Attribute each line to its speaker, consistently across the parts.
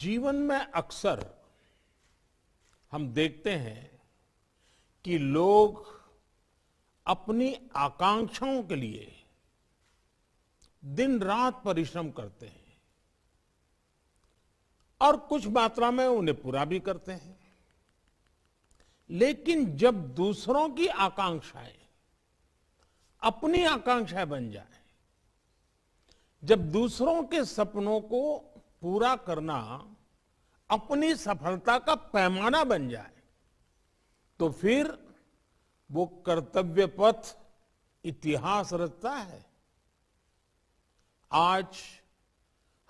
Speaker 1: जीवन में अक्सर हम देखते हैं कि लोग अपनी आकांक्षाओं के लिए दिन रात परिश्रम करते हैं और कुछ मात्रा में उन्हें पूरा भी करते हैं लेकिन जब दूसरों की आकांक्षाएं अपनी आकांक्षाएं बन जाए जब दूसरों के सपनों को पूरा करना अपनी सफलता का पैमाना बन जाए तो फिर वो कर्तव्य पथ इतिहास रचता है आज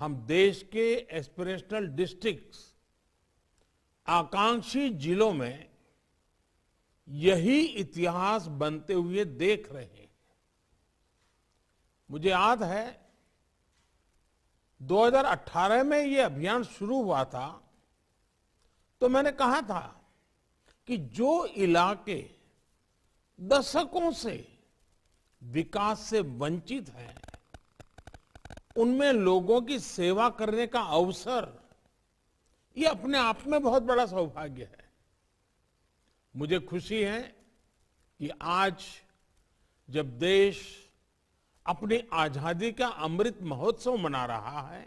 Speaker 1: हम देश के एस्पिरेशनल डिस्ट्रिक्ट्स आकांक्षी जिलों में यही इतिहास बनते हुए देख रहे हैं मुझे याद है 2018 में ये अभियान शुरू हुआ था तो मैंने कहा था कि जो इलाके दशकों से विकास से वंचित हैं उनमें लोगों की सेवा करने का अवसर ये अपने आप में बहुत बड़ा सौभाग्य है मुझे खुशी है कि आज जब देश अपनी आजादी का अमृत महोत्सव मना रहा है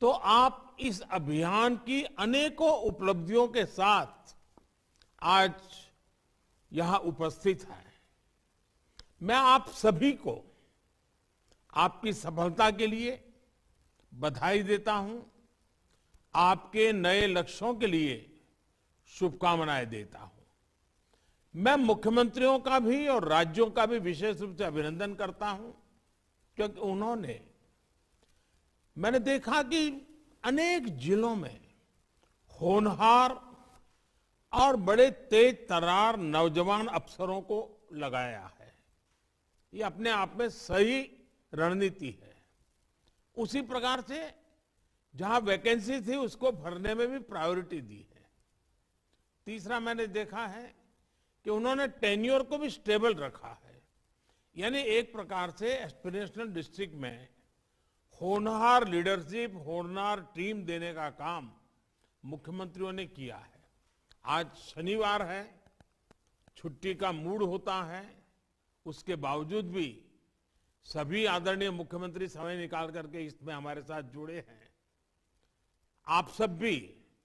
Speaker 1: तो आप इस अभियान की अनेकों उपलब्धियों के साथ आज यहां उपस्थित हैं मैं आप सभी को आपकी सफलता के लिए बधाई देता हूं आपके नए लक्ष्यों के लिए शुभकामनाएं देता हूं मैं मुख्यमंत्रियों का भी और राज्यों का भी विशेष रूप से अभिनंदन करता हूं क्योंकि उन्होंने मैंने देखा कि अनेक जिलों में होनहार और बड़े तेज तरार नौजवान अफसरों को लगाया है ये अपने आप में सही रणनीति है उसी प्रकार से जहां वैकेंसी थी उसको भरने में भी प्रायोरिटी दी है तीसरा मैंने देखा है कि उन्होंने टेन्योर को भी स्टेबल रखा है यानी एक प्रकार से एस्पिरेशनल डिस्ट्रिक्ट में होनहार लीडरशिप होनहार टीम देने का काम मुख्यमंत्रियों ने किया है आज शनिवार है छुट्टी का मूड होता है उसके बावजूद भी सभी आदरणीय मुख्यमंत्री समय निकाल करके इसमें हमारे साथ जुड़े हैं आप सब भी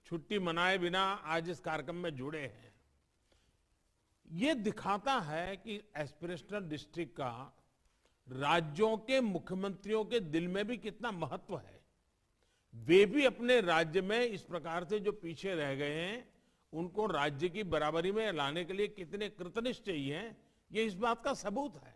Speaker 1: छुट्टी मनाए बिना आज इस कार्यक्रम में जुड़े हैं ये दिखाता है कि एस्पिरेशनल डिस्ट्रिक्ट का राज्यों के मुख्यमंत्रियों के दिल में भी कितना महत्व है वे भी अपने राज्य में इस प्रकार से जो पीछे रह गए हैं उनको राज्य की बराबरी में लाने के लिए कितने कृतनिष्ठ चाहिए ये इस बात का सबूत है